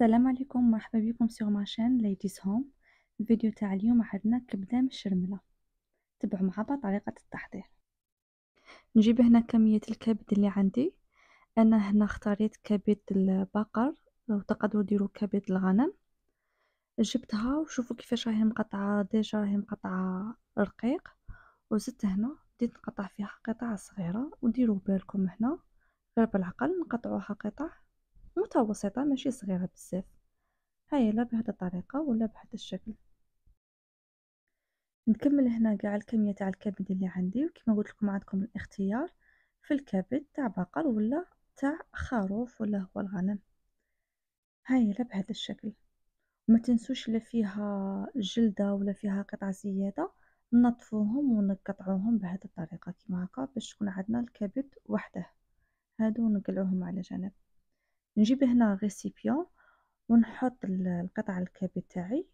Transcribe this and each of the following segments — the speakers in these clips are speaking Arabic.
السلام عليكم مرحبا بكم سيغ ماشين ليديز هوم الفيديو تاع اليوم عندنا كبده مشرملة الشرمله تبعوا مع بعض طريقه التحضير نجيب هنا كميه الكبد اللي عندي انا هنا اختاريت كبد البقر وتقدروا ديروا كبد الغنم جبتها وشوفوا كيفاش راهي مقطعه ديجا راهي مقطعه رقيق وزدت هنا بديت نقطع فيها قطع صغيره وديروا بالكم هنا غير بالعقل نقطعوها قطع متوسطة ماشي صغيرة بزاف هاي لا بهذا الطريقة ولا بهذا الشكل نكمل هنا كاع الكمية تاع الكبد اللي عندي وكما قلت لكم عندكم الاختيار في الكبد تاع بقر ولا تاع خروف ولا هو الغنم هاي لا بهذا الشكل ما تنسوش اللي فيها جلدة ولا فيها قطع زيادة نطفوهم ونقطعوهم بهذه الطريقة كما هكا باش تكون عندنا الكبد وحده هادو نقلعوهم على جنب نجيب هنا غيسيبيون ونحط القطع الكابي تاعي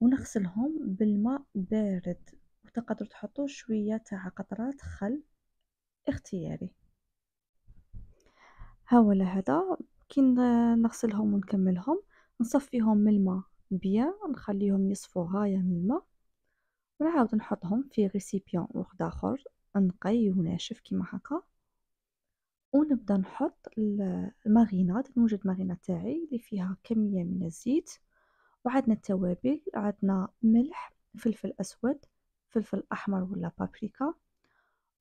ونغسلهم بالماء بارد وتقدروا تحطوا شويه تاع قطرات خل اختياري ها ولا هذا كي نغسلهم ونكملهم نصفيهم من الماء بيان نخليهم يصفو غايه من الماء ونعاود نحطهم في غيسيبيون واحد اخر نقي وناشف كيما هكا ونبدا نحط الماغينات نوجد الماغيناد تاعي اللي فيها كميه من الزيت وعندنا التوابل عندنا ملح فلفل اسود فلفل احمر ولا بابريكا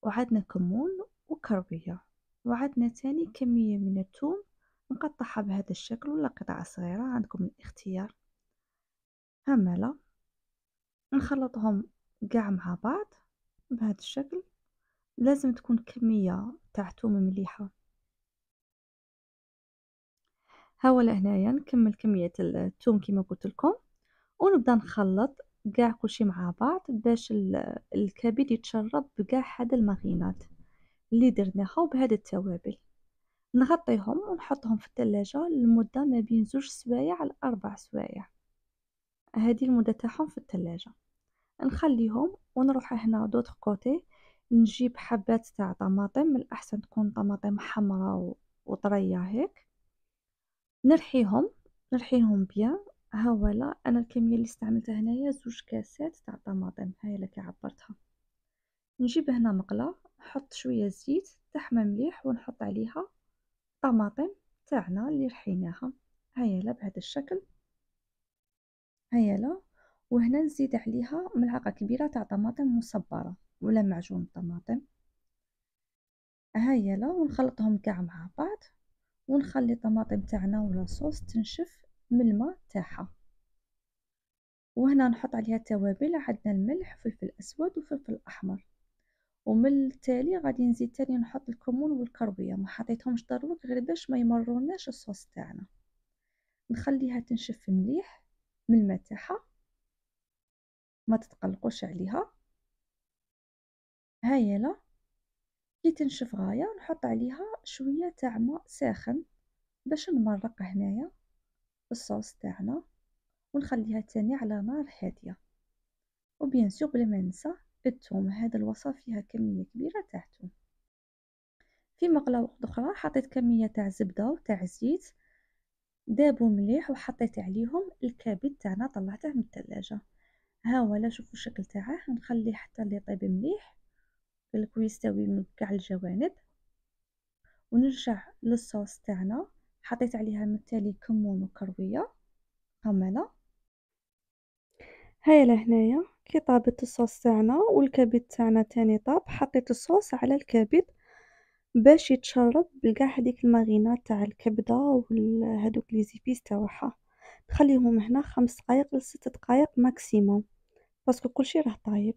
وعندنا كمون وكربيه وعندنا تاني كميه من الثوم نقطعها بهذا الشكل ولا قطع صغيره عندكم الاختيار هملا نخلطهم كاع مع بعض بهذا الشكل لازم تكون كميه تاعته مليحه هاولا هنايا نكمل كمية الثوم كما قلت لكم ونبدا نخلط كاع كلشي مع بعض باش الكبد يتشرب بكاع حد المارينات اللي درناها وبهاد التوابل نغطيهم ونحطهم في الثلاجة لمدة ما بين زوج سوايع على أربع سوايع هذه المدة تاعهم في الثلاجة نخليهم ونروح هنا دوت كوتي نجيب حبات تاع طماطم من الاحسن تكون طماطم حمراء وطريه هيك نرحيهم نرحيهم بيان ها انا الكميه اللي استعملتها هنايا زوج كاسات تاع طماطم هاي اللي عبرتها نجيب هنا مقله نحط شويه زيت تحمى مليح ونحط عليها طماطم تاعنا اللي رحيناها هيا بهذا الشكل هيا وهنا نزيد عليها ملعقة كبيرة تاع طماطم مصبرة ولا معجون طماطم هيلا ونخلطهم كاع مع بعض ونخلي الطماطم تاعنا ولا صوص تنشف من الماء تاعها وهنا نحط عليها التوابل عندنا الملح فلفل اسود وفلفل احمر ومن التالي غادي نزيد تاني نحط الكمون والكرويه ما حطيتهمش ضروري غير باش ما يمروناش الصوص تاعنا نخليها تنشف مليح من الماء تاعها ما تتقلقوش عليها يلا كي تنشف غايه نحط عليها شويه تاع ماء ساخن باش نمرق هنايا الصوص تاعنا ونخليها تاني على نار هاديه وبيان سور بلا ما ننسى الثوم هذا الوصفه فيها كميه كبيره تاع الثوم في مقله وحده اخرى حطيت كميه تاع زبده وتاع زيت دابو مليح وحطيت عليهم الكبد تاعنا طلعته من الثلاجه ها هو لا شوفوا الشكل تاعه نخليه حتى اللي يطيب مليح قالك يستوي من كاع الجوانب ونرجع للصوص تاعنا حطيت عليها مثالي كمون وكرويه قمله هاي لهنايا كي طابت الصوص تاعنا والكبد تاعنا تاني طاب حطيت الصوص على الكبد باش يتشرب لكاع هذيك الماغينات تاع الكبده وهذوك لي زيبيس تاعها نخليهم هنا خمس دقائق لست دقائق ماكسيموم باسكو كلشي راه طايب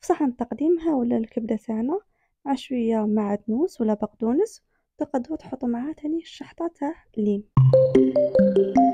في صحن تقديم ها ولا الكبده تاعنا مع شويه معدنوس ولا بقدونس تقدروا تحطوا معها تاني الشحطه تاع الليم